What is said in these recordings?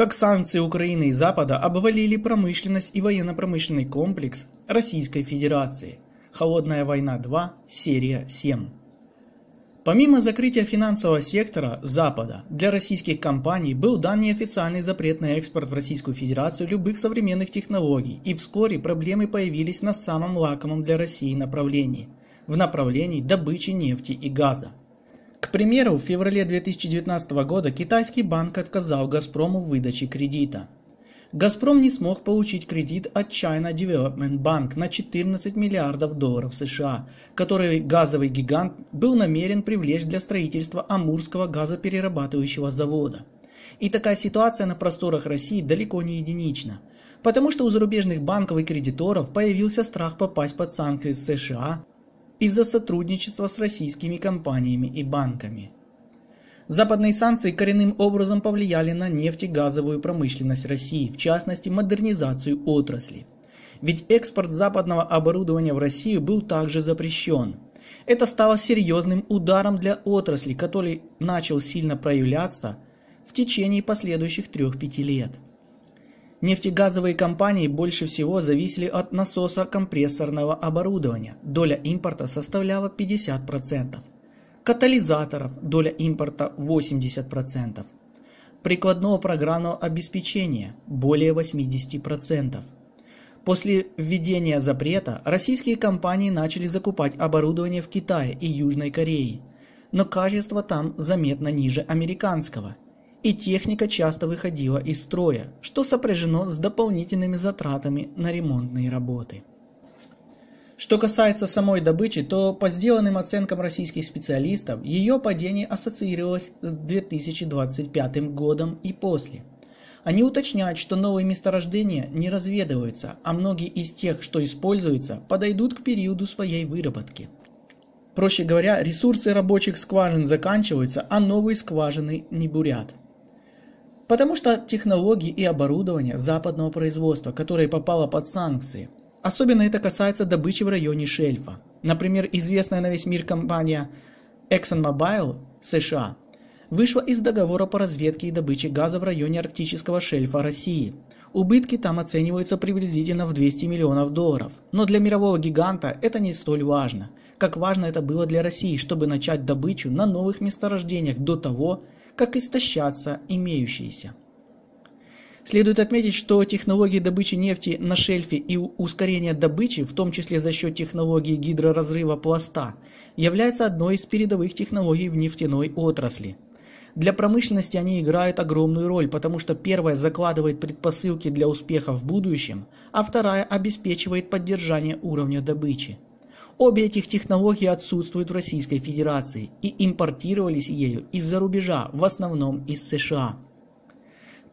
как санкции Украины и Запада обвалили промышленность и военно-промышленный комплекс Российской Федерации. Холодная война 2, серия 7. Помимо закрытия финансового сектора Запада, для российских компаний был дан неофициальный запрет на экспорт в Российскую Федерацию любых современных технологий, и вскоре проблемы появились на самом лакомом для России направлении – в направлении добычи нефти и газа. К примеру, в феврале 2019 года китайский банк отказал «Газпрому» в выдаче кредита. «Газпром» не смог получить кредит от China Development Bank на 14 миллиардов долларов США, который газовый гигант был намерен привлечь для строительства Амурского газоперерабатывающего завода. И такая ситуация на просторах России далеко не единична, потому что у зарубежных банков и кредиторов появился страх попасть под санкции США из-за сотрудничества с российскими компаниями и банками. Западные санкции коренным образом повлияли на нефтегазовую промышленность России, в частности модернизацию отрасли. Ведь экспорт западного оборудования в Россию был также запрещен. Это стало серьезным ударом для отрасли, который начал сильно проявляться в течение последующих 3-5 лет – Нефтегазовые компании больше всего зависели от насоса компрессорного оборудования, доля импорта составляла 50%, катализаторов доля импорта 80%, прикладного программного обеспечения более 80%. После введения запрета российские компании начали закупать оборудование в Китае и Южной Корее, но качество там заметно ниже американского – и техника часто выходила из строя, что сопряжено с дополнительными затратами на ремонтные работы. Что касается самой добычи, то по сделанным оценкам российских специалистов, ее падение ассоциировалось с 2025 годом и после. Они уточняют, что новые месторождения не разведываются, а многие из тех, что используются, подойдут к периоду своей выработки. Проще говоря, ресурсы рабочих скважин заканчиваются, а новые скважины не бурят. Потому что технологии и оборудование западного производства, которое попало под санкции. Особенно это касается добычи в районе шельфа. Например, известная на весь мир компания ExxonMobil США вышла из договора по разведке и добыче газа в районе арктического шельфа России. Убытки там оцениваются приблизительно в 200 миллионов долларов. Но для мирового гиганта это не столь важно, как важно это было для России, чтобы начать добычу на новых месторождениях до того, как истощаться имеющиеся. Следует отметить, что технологии добычи нефти на шельфе и ускорения добычи, в том числе за счет технологии гидроразрыва пласта, являются одной из передовых технологий в нефтяной отрасли. Для промышленности они играют огромную роль, потому что первая закладывает предпосылки для успеха в будущем, а вторая обеспечивает поддержание уровня добычи. Обе этих технологии отсутствуют в Российской Федерации и импортировались ею из-за рубежа, в основном из США.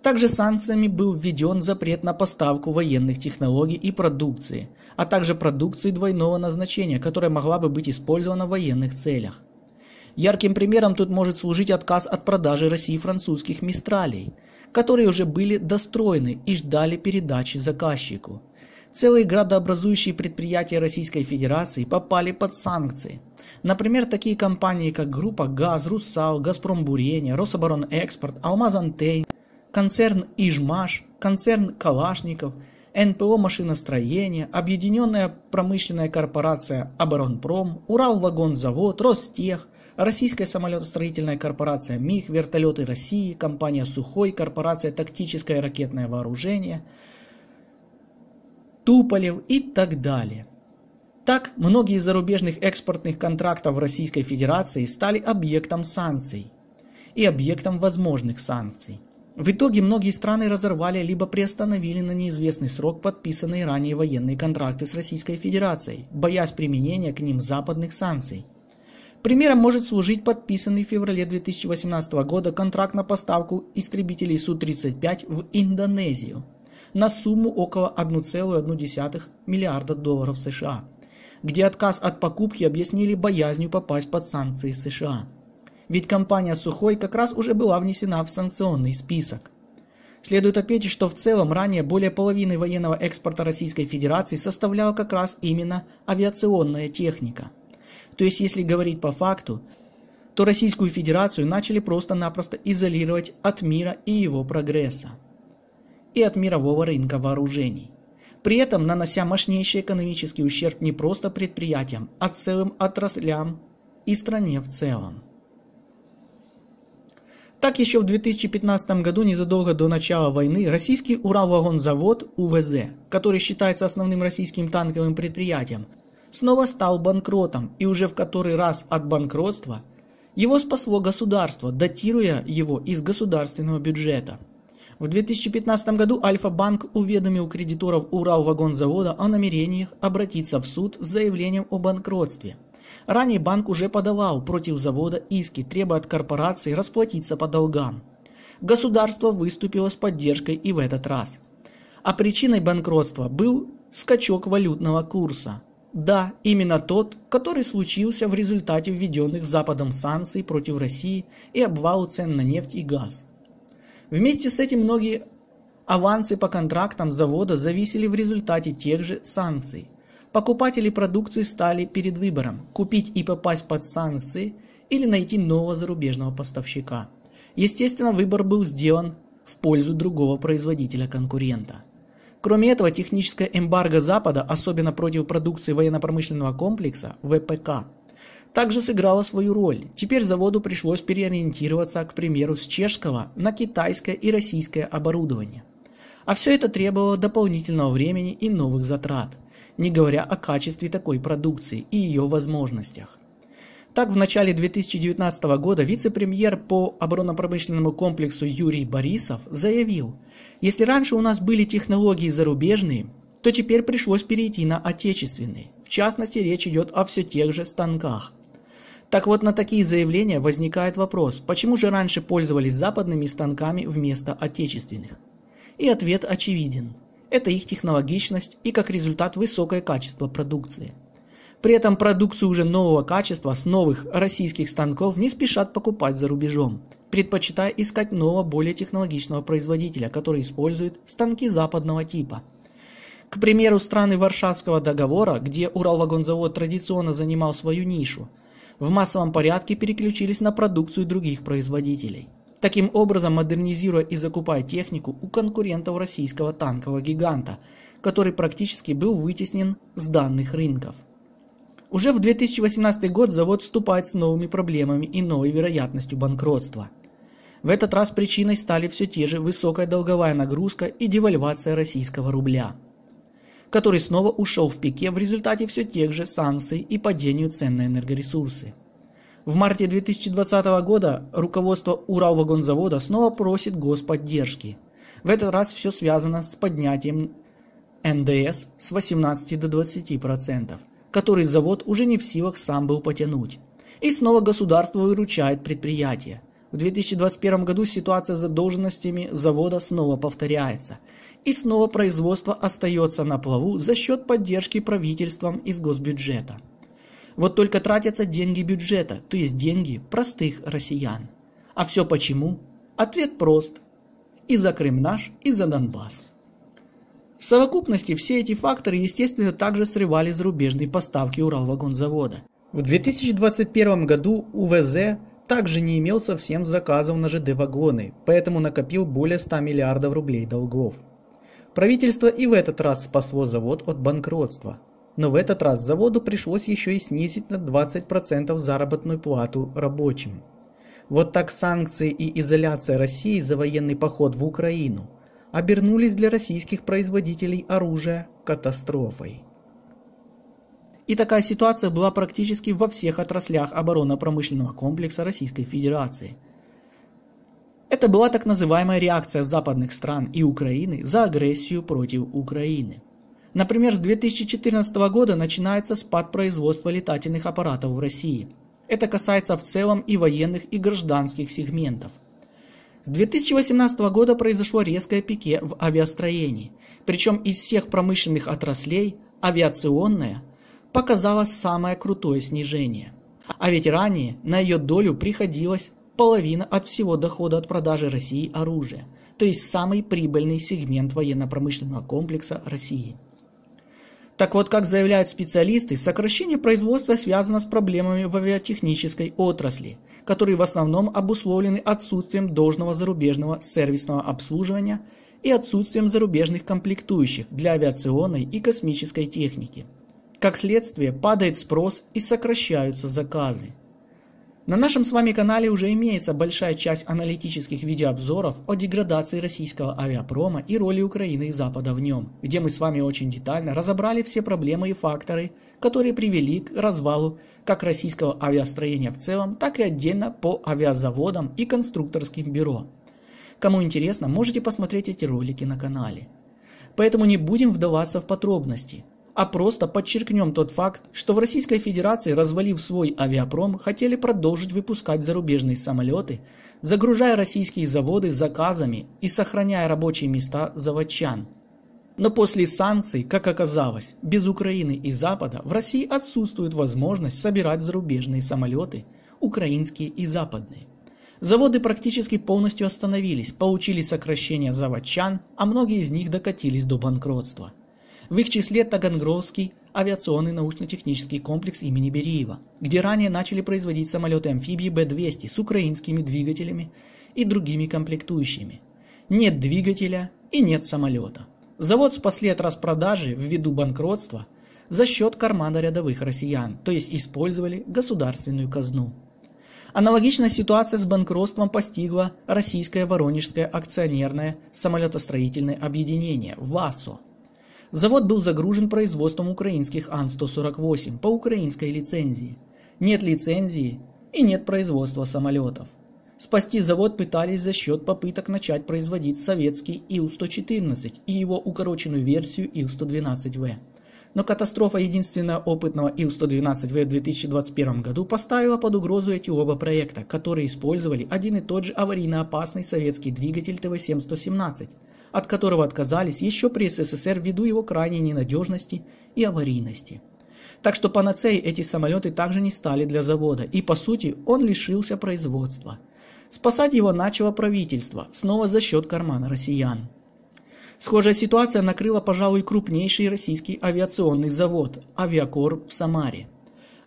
Также санкциями был введен запрет на поставку военных технологий и продукции, а также продукции двойного назначения, которая могла бы быть использована в военных целях. Ярким примером тут может служить отказ от продажи России французских «Мистралей», которые уже были достроены и ждали передачи заказчику – Целые градообразующие предприятия Российской Федерации попали под санкции. Например, такие компании, как Группа ГАЗ, Русал, Газпром Бурение, Рособоронэкспорт, Алмаз Антей, концерн Ижмаш, концерн Калашников, НПО «Машиностроение», Объединенная промышленная корпорация «Оборонпром», Уралвагонзавод, Ростех, Российская самолетостроительная корпорация «МИГ», Вертолеты России, компания «Сухой», корпорация «Тактическое ракетное вооружение», Туполев и так далее. Так, многие зарубежных экспортных контрактов Российской Федерации стали объектом санкций и объектом возможных санкций. В итоге многие страны разорвали либо приостановили на неизвестный срок подписанные ранее военные контракты с Российской Федерацией, боясь применения к ним западных санкций. Примером может служить подписанный в феврале 2018 года контракт на поставку истребителей Су-35 в Индонезию – на сумму около 1,1 миллиарда долларов США, где отказ от покупки объяснили боязнью попасть под санкции США. Ведь компания «Сухой» как раз уже была внесена в санкционный список. Следует отметить, что в целом ранее более половины военного экспорта Российской Федерации составляла как раз именно авиационная техника. То есть, если говорить по факту, то Российскую Федерацию начали просто-напросто изолировать от мира и его прогресса и от мирового рынка вооружений. При этом нанося мощнейший экономический ущерб не просто предприятиям, а целым отраслям и стране в целом. Так еще в 2015 году, незадолго до начала войны, российский Уралвагонзавод УВЗ, который считается основным российским танковым предприятием, снова стал банкротом и уже в который раз от банкротства его спасло государство, датируя его из государственного бюджета – в 2015 году Альфа-банк уведомил кредиторов Уралвагонзавода о намерениях обратиться в суд с заявлением о банкротстве. Ранее банк уже подавал против завода иски, требуя от корпорации расплатиться по долгам. Государство выступило с поддержкой и в этот раз. А причиной банкротства был скачок валютного курса. Да, именно тот, который случился в результате введенных Западом санкций против России и обвалу цен на нефть и газ. Вместе с этим многие авансы по контрактам завода зависели в результате тех же санкций. Покупатели продукции стали перед выбором – купить и попасть под санкции или найти нового зарубежного поставщика. Естественно, выбор был сделан в пользу другого производителя-конкурента. Кроме этого, техническое эмбарго Запада, особенно против продукции военно-промышленного комплекса, ВПК, также сыграла свою роль. Теперь заводу пришлось переориентироваться, к примеру, с чешского на китайское и российское оборудование. А все это требовало дополнительного времени и новых затрат, не говоря о качестве такой продукции и ее возможностях. Так, в начале 2019 года вице-премьер по оборонопромышленному комплексу Юрий Борисов заявил, если раньше у нас были технологии зарубежные, то теперь пришлось перейти на отечественные. В частности, речь идет о все тех же станках. Так вот на такие заявления возникает вопрос, почему же раньше пользовались западными станками вместо отечественных? И ответ очевиден. Это их технологичность и как результат высокое качество продукции. При этом продукцию уже нового качества с новых российских станков не спешат покупать за рубежом, предпочитая искать нового более технологичного производителя, который использует станки западного типа. К примеру, страны Варшавского договора, где Уралвагонзавод традиционно занимал свою нишу – в массовом порядке переключились на продукцию других производителей. Таким образом, модернизируя и закупая технику у конкурентов российского танкового гиганта, который практически был вытеснен с данных рынков. Уже в 2018 год завод вступает с новыми проблемами и новой вероятностью банкротства. В этот раз причиной стали все те же высокая долговая нагрузка и девальвация российского рубля – который снова ушел в пике в результате все тех же санкций и падению цен на энергоресурсы. В марте 2020 года руководство Уралвагонзавода снова просит господдержки. В этот раз все связано с поднятием НДС с 18 до 20%, процентов, который завод уже не в силах сам был потянуть. И снова государство выручает предприятие. В 2021 году ситуация с задолженностями завода снова повторяется, и снова производство остается на плаву за счет поддержки правительством из госбюджета. Вот только тратятся деньги бюджета, то есть деньги простых россиян. А все почему? Ответ прост. И за Крым наш, и за Донбасс. В совокупности все эти факторы, естественно, также срывали зарубежные поставки Уралвагонзавода. В 2021 году УВЗ также не имел совсем заказов на ЖД-вагоны, поэтому накопил более 100 миллиардов рублей долгов. Правительство и в этот раз спасло завод от банкротства. Но в этот раз заводу пришлось еще и снизить на 20% заработную плату рабочим. Вот так санкции и изоляция России за военный поход в Украину обернулись для российских производителей оружия катастрофой. И такая ситуация была практически во всех отраслях оборонно-промышленного комплекса Российской Федерации – это была так называемая реакция западных стран и Украины за агрессию против Украины. Например, с 2014 года начинается спад производства летательных аппаратов в России. Это касается в целом и военных, и гражданских сегментов. С 2018 года произошло резкое пике в авиастроении. Причем из всех промышленных отраслей авиационная показала самое крутое снижение. А ведь ранее на ее долю приходилось половина от всего дохода от продажи России оружия, то есть самый прибыльный сегмент военно-промышленного комплекса России. Так вот, как заявляют специалисты, сокращение производства связано с проблемами в авиатехнической отрасли, которые в основном обусловлены отсутствием должного зарубежного сервисного обслуживания и отсутствием зарубежных комплектующих для авиационной и космической техники. Как следствие, падает спрос и сокращаются заказы. На нашем с вами канале уже имеется большая часть аналитических видеообзоров о деградации российского авиапрома и роли Украины и Запада в нем, где мы с вами очень детально разобрали все проблемы и факторы, которые привели к развалу как российского авиастроения в целом, так и отдельно по авиазаводам и конструкторским бюро. Кому интересно, можете посмотреть эти ролики на канале. Поэтому не будем вдаваться в подробности а просто подчеркнем тот факт, что в Российской Федерации, развалив свой авиапром, хотели продолжить выпускать зарубежные самолеты, загружая российские заводы заказами и сохраняя рабочие места заводчан. Но после санкций, как оказалось, без Украины и Запада в России отсутствует возможность собирать зарубежные самолеты, украинские и западные. Заводы практически полностью остановились, получили сокращение заводчан, а многие из них докатились до банкротства – в их числе Таганрогский авиационный научно-технический комплекс имени Бериева, где ранее начали производить самолеты-амфибии Б-200 с украинскими двигателями и другими комплектующими. Нет двигателя и нет самолета. Завод спасли от распродажи ввиду банкротства за счет кармана рядовых россиян, то есть использовали государственную казну. Аналогичная ситуация с банкротством постигла Российское Воронежское акционерное самолетостроительное объединение ВАСО – Завод был загружен производством украинских Ан-148 по украинской лицензии. Нет лицензии и нет производства самолетов. Спасти завод пытались за счет попыток начать производить советский Ил-114 и его укороченную версию Ил-112В. Но катастрофа единственного опытного Ил-112В в 2021 году поставила под угрозу эти оба проекта, которые использовали один и тот же аварийно опасный советский двигатель тв 717 от которого отказались еще при СССР ввиду его крайней ненадежности и аварийности. Так что панацеей эти самолеты также не стали для завода, и по сути он лишился производства. Спасать его начало правительство, снова за счет кармана россиян. Схожая ситуация накрыла, пожалуй, крупнейший российский авиационный завод «Авиакор» в Самаре –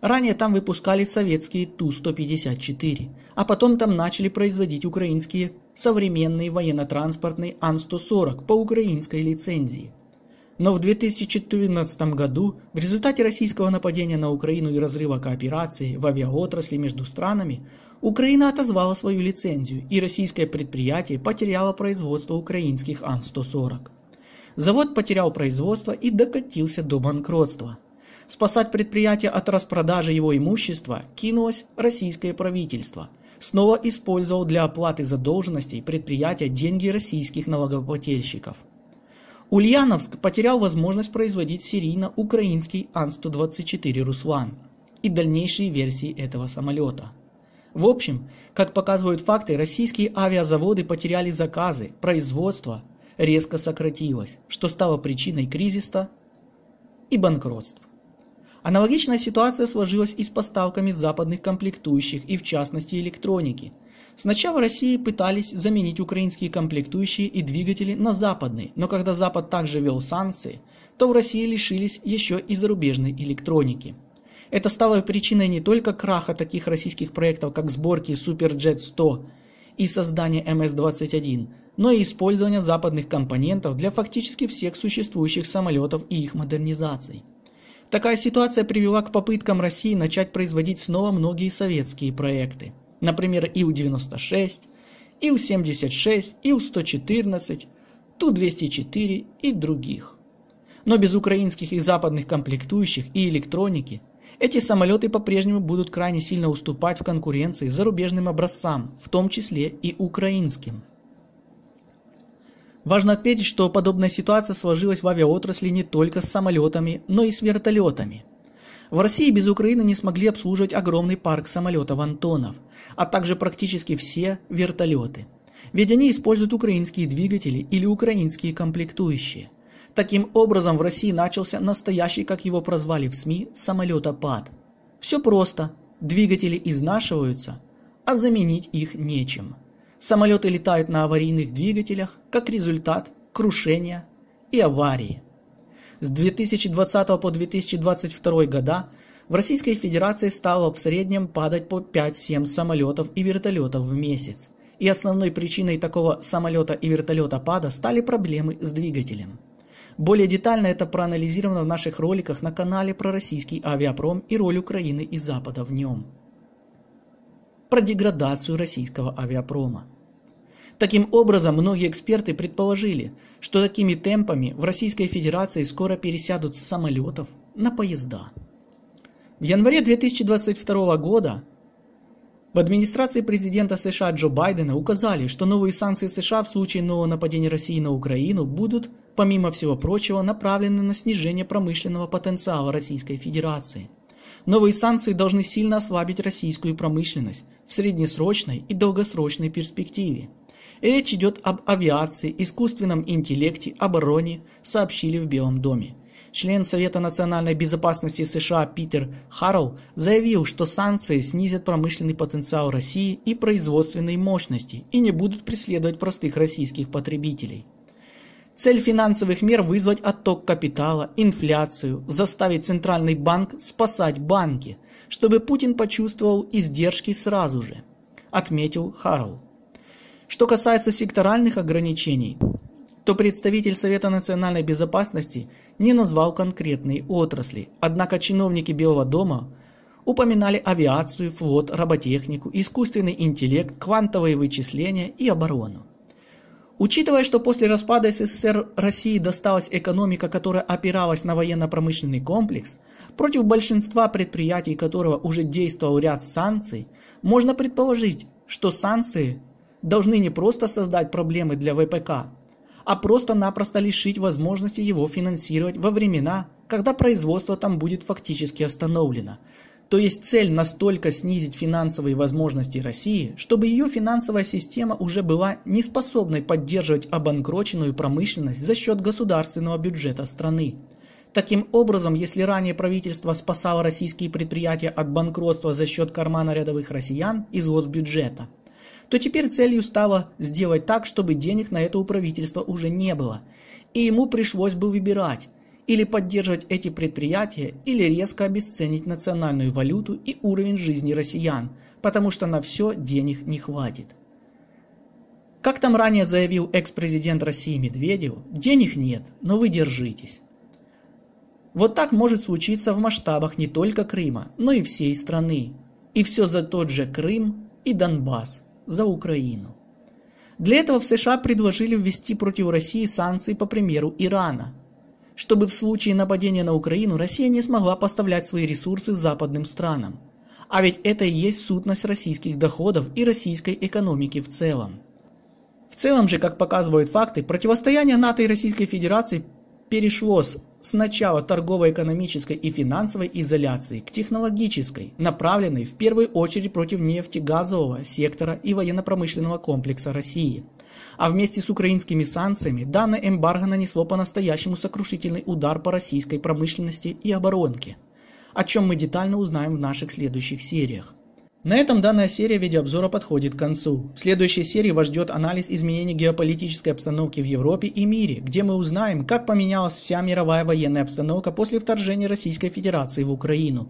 Ранее там выпускали советские Ту-154, а потом там начали производить украинские современные военно-транспортные Ан-140 по украинской лицензии. Но в 2014 году в результате российского нападения на Украину и разрыва кооперации в авиаотрасли между странами Украина отозвала свою лицензию и российское предприятие потеряло производство украинских Ан-140. Завод потерял производство и докатился до банкротства – спасать предприятие от распродажи его имущества кинулось российское правительство, снова использовал для оплаты задолженностей предприятия деньги российских налогоплательщиков. Ульяновск потерял возможность производить серийно украинский Ан-124 «Руслан» и дальнейшие версии этого самолета. В общем, как показывают факты, российские авиазаводы потеряли заказы, производство резко сократилось, что стало причиной кризиса и банкротств. Аналогичная ситуация сложилась и с поставками западных комплектующих и в частности электроники. Сначала России пытались заменить украинские комплектующие и двигатели на западные, но когда Запад также ввел санкции, то в России лишились еще и зарубежной электроники. Это стало причиной не только краха таких российских проектов, как сборки Суперджет-100 и создание МС-21, но и использование западных компонентов для фактически всех существующих самолетов и их модернизаций. Такая ситуация привела к попыткам России начать производить снова многие советские проекты. Например, Ил-96, Ил-76, Ил-114, Ту-204 и других. Но без украинских и западных комплектующих и электроники эти самолеты по-прежнему будут крайне сильно уступать в конкуренции зарубежным образцам, в том числе и украинским. Важно отметить, что подобная ситуация сложилась в авиаотрасли не только с самолетами, но и с вертолетами. В России без Украины не смогли обслуживать огромный парк самолетов «Антонов», а также практически все вертолеты. Ведь они используют украинские двигатели или украинские комплектующие. Таким образом, в России начался настоящий, как его прозвали в СМИ, самолетопад. Все просто. Двигатели изнашиваются, а заменить их нечем. Самолеты летают на аварийных двигателях, как результат крушения и аварии. С 2020 по 2022 года в Российской Федерации стало в среднем падать по 5-7 самолетов и вертолетов в месяц. И основной причиной такого самолета и вертолета пада стали проблемы с двигателем. Более детально это проанализировано в наших роликах на канале про российский авиапром и роль Украины и Запада в нем про деградацию российского авиапрома. Таким образом, многие эксперты предположили, что такими темпами в Российской Федерации скоро пересядут с самолетов на поезда. В январе 2022 года в администрации президента США Джо Байдена указали, что новые санкции США в случае нового нападения России на Украину будут, помимо всего прочего, направлены на снижение промышленного потенциала Российской Федерации – Новые санкции должны сильно ослабить российскую промышленность в среднесрочной и долгосрочной перспективе. Речь идет об авиации, искусственном интеллекте, обороне, сообщили в Белом доме. Член Совета национальной безопасности США Питер Харрелл заявил, что санкции снизят промышленный потенциал России и производственные мощности и не будут преследовать простых российских потребителей. Цель финансовых мер – вызвать отток капитала, инфляцию, заставить центральный банк спасать банки, чтобы Путин почувствовал издержки сразу же, отметил Харл. Что касается секторальных ограничений, то представитель Совета национальной безопасности не назвал конкретные отрасли, однако чиновники Белого дома упоминали авиацию, флот, роботехнику, искусственный интеллект, квантовые вычисления и оборону. Учитывая, что после распада СССР России досталась экономика, которая опиралась на военно-промышленный комплекс, против большинства предприятий которого уже действовал ряд санкций, можно предположить, что санкции должны не просто создать проблемы для ВПК, а просто-напросто лишить возможности его финансировать во времена, когда производство там будет фактически остановлено, то есть цель настолько снизить финансовые возможности России, чтобы ее финансовая система уже была не способной поддерживать обанкроченную промышленность за счет государственного бюджета страны. Таким образом, если ранее правительство спасало российские предприятия от банкротства за счет кармана рядовых россиян из госбюджета, то теперь целью стало сделать так, чтобы денег на это у правительства уже не было. И ему пришлось бы выбирать, или поддерживать эти предприятия, или резко обесценить национальную валюту и уровень жизни россиян, потому что на все денег не хватит. Как там ранее заявил экс-президент России Медведев, денег нет, но вы держитесь. Вот так может случиться в масштабах не только Крыма, но и всей страны. И все за тот же Крым и Донбасс, за Украину. Для этого в США предложили ввести против России санкции по примеру Ирана, чтобы в случае нападения на Украину Россия не смогла поставлять свои ресурсы западным странам. А ведь это и есть сутность российских доходов и российской экономики в целом. В целом же, как показывают факты, противостояние НАТО и Российской Федерации перешло с, с начала торгово-экономической и финансовой изоляции к технологической, направленной в первую очередь против нефтегазового сектора и военно-промышленного комплекса России – а вместе с украинскими санкциями данное эмбарго нанесло по-настоящему сокрушительный удар по российской промышленности и оборонке, о чем мы детально узнаем в наших следующих сериях. На этом данная серия видеообзора подходит к концу. В следующей серии вас ждет анализ изменений геополитической обстановки в Европе и мире, где мы узнаем, как поменялась вся мировая военная обстановка после вторжения Российской Федерации в Украину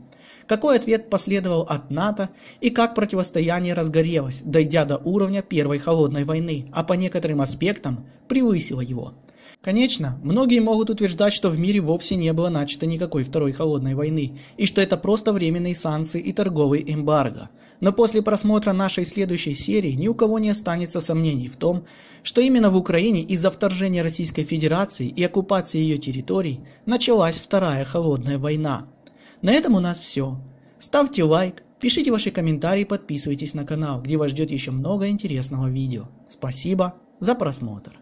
какой ответ последовал от НАТО и как противостояние разгорелось, дойдя до уровня Первой холодной войны, а по некоторым аспектам превысило его. Конечно, многие могут утверждать, что в мире вовсе не было начато никакой второй холодной войны, и что это просто временные санкции и торговый эмбарго. Но после просмотра нашей следующей серии ни у кого не останется сомнений в том, что именно в Украине из-за вторжения Российской Федерации и оккупации ее территорий началась Вторая холодная война. На этом у нас все. Ставьте лайк, пишите ваши комментарии, подписывайтесь на канал, где вас ждет еще много интересного видео. Спасибо за просмотр.